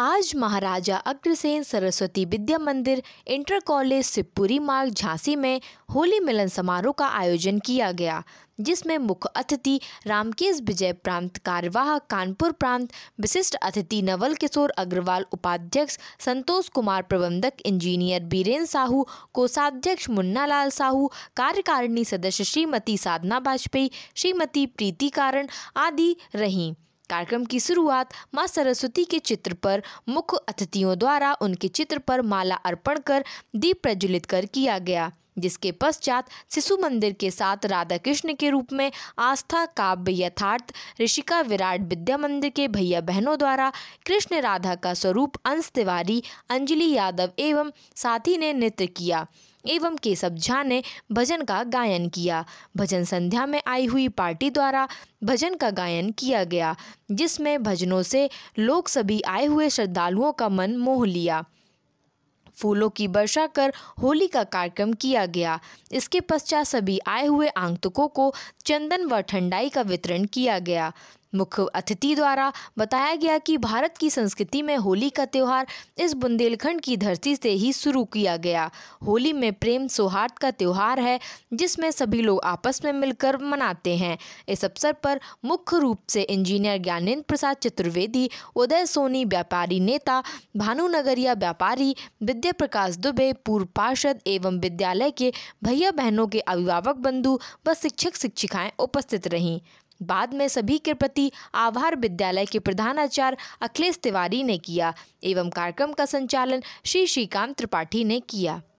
आज महाराजा अग्रसेन सरस्वती विद्या मंदिर inter college सिपुरी मार्ग झांसी में होली मिलन समारोह का आयोजन किया गया जिसमें मुख्य अतिथि रामकेश विजय प्रांत कार्यवाह कानपुर प्रांत विशिष्ट अतिथि नवल किशोर अग्रवाल उपाध्यक्ष संतोष कुमार प्रबंधक इंजीनियर बीरेन साहू कोषाध्यक्ष मुन्नालाल साहू कार्यकारिणी सदस्य श्रीमती साधना वाजपेयी श्रीमती प्रीति कारण आदि रहीं कार्यक्रम की शुरुआत माँ सरस्वती के चित्र पर मुख्य अतिथियों द्वारा उनके चित्र पर माला अर्पण कर दीप प्रज्वलित कर किया गया जिसके पश्चात शिशु मंदिर के साथ राधा कृष्ण के रूप में आस्था काव्य यथार्थ ऋषिका विराट विद्या मंदिर के भैया बहनों द्वारा कृष्ण राधा का स्वरूप अंश तिवारी अंजलि यादव एवं साथी ने नृत्य किया एवं केशव झा ने भजन का गायन किया भजन संध्या में आई हुई पार्टी द्वारा भजन का गायन किया गया जिसमें भजनों से लोग सभी आए हुए श्रद्धालुओं का मन मोह लिया फूलों की वर्षा कर होली का कार्यक्रम किया गया इसके पश्चात सभी आए हुए आंगतुकों को चंदन व ठंडाई का वितरण किया गया मुख्य अतिथि द्वारा बताया गया कि भारत की संस्कृति में होली का त्यौहार इस बुंदेलखंड की धरती से ही शुरू किया गया होली में प्रेम सौहार्द का त्यौहार है जिसमें सभी लोग आपस में मिलकर मनाते हैं इस अवसर पर मुख्य रूप से इंजीनियर ज्ञानेन्द्र प्रसाद चतुर्वेदी उदय सोनी व्यापारी नेता भानु नगरिया व्यापारी विद्या प्रकाश दुबे पूर्व पार्षद एवं विद्यालय के भैया बहनों के अभिभावक बंधु व शिक्षक शिक्षिकाएं उपस्थित रहीं बाद में सभी के प्रति आभार विद्यालय के प्रधानाचार्य अखिलेश तिवारी ने किया एवं कार्यक्रम का संचालन श्री श्रीकांत त्रिपाठी ने किया